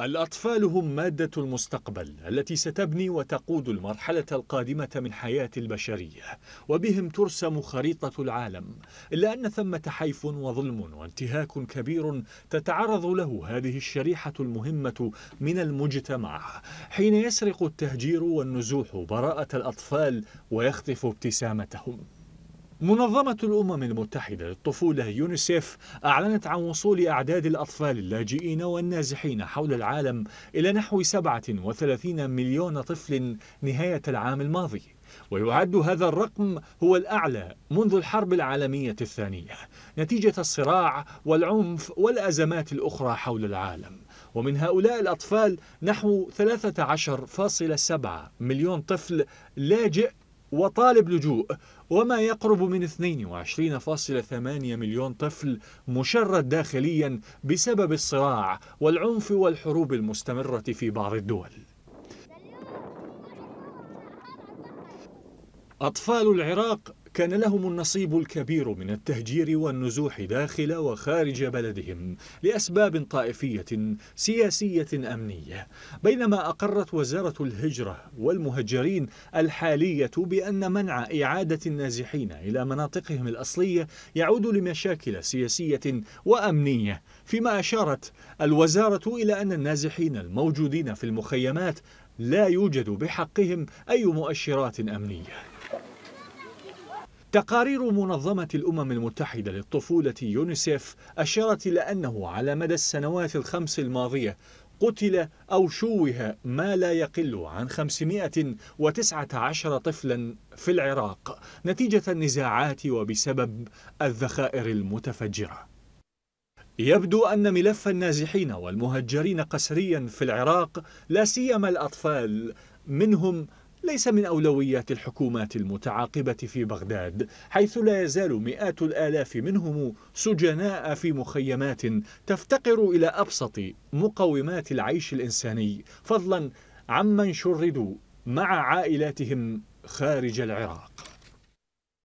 الأطفال هم مادة المستقبل التي ستبني وتقود المرحلة القادمة من حياة البشرية وبهم ترسم خريطة العالم إلا أن ثمة حيف وظلم وانتهاك كبير تتعرض له هذه الشريحة المهمة من المجتمع حين يسرق التهجير والنزوح براءة الأطفال ويخطف ابتسامتهم منظمة الأمم المتحدة للطفولة يونيسيف أعلنت عن وصول أعداد الأطفال اللاجئين والنازحين حول العالم إلى نحو 37 مليون طفل نهاية العام الماضي ويعد هذا الرقم هو الأعلى منذ الحرب العالمية الثانية نتيجة الصراع والعنف والأزمات الأخرى حول العالم ومن هؤلاء الأطفال نحو 13.7 مليون طفل لاجئ وطالب لجوء وما يقرب من 22.8 مليون طفل مشرد داخليا بسبب الصراع والعنف والحروب المستمرة في بعض الدول أطفال العراق كان لهم النصيب الكبير من التهجير والنزوح داخل وخارج بلدهم لأسباب طائفية سياسية أمنية بينما أقرت وزارة الهجرة والمهجرين الحالية بأن منع إعادة النازحين إلى مناطقهم الأصلية يعود لمشاكل سياسية وأمنية فيما أشارت الوزارة إلى أن النازحين الموجودين في المخيمات لا يوجد بحقهم أي مؤشرات أمنية تقارير منظمة الأمم المتحدة للطفولة يونيسيف أشارت إلى أنه على مدى السنوات الخمس الماضية قتل أو شوه ما لا يقل عن 519 طفلا في العراق نتيجة النزاعات وبسبب الذخائر المتفجرة يبدو أن ملف النازحين والمهجرين قسريا في العراق لا سيما الأطفال منهم ليس من أولويات الحكومات المتعاقبة في بغداد حيث لا يزال مئات الآلاف منهم سجناء في مخيمات تفتقر إلى أبسط مقومات العيش الإنساني فضلا عمن شردوا مع عائلاتهم خارج العراق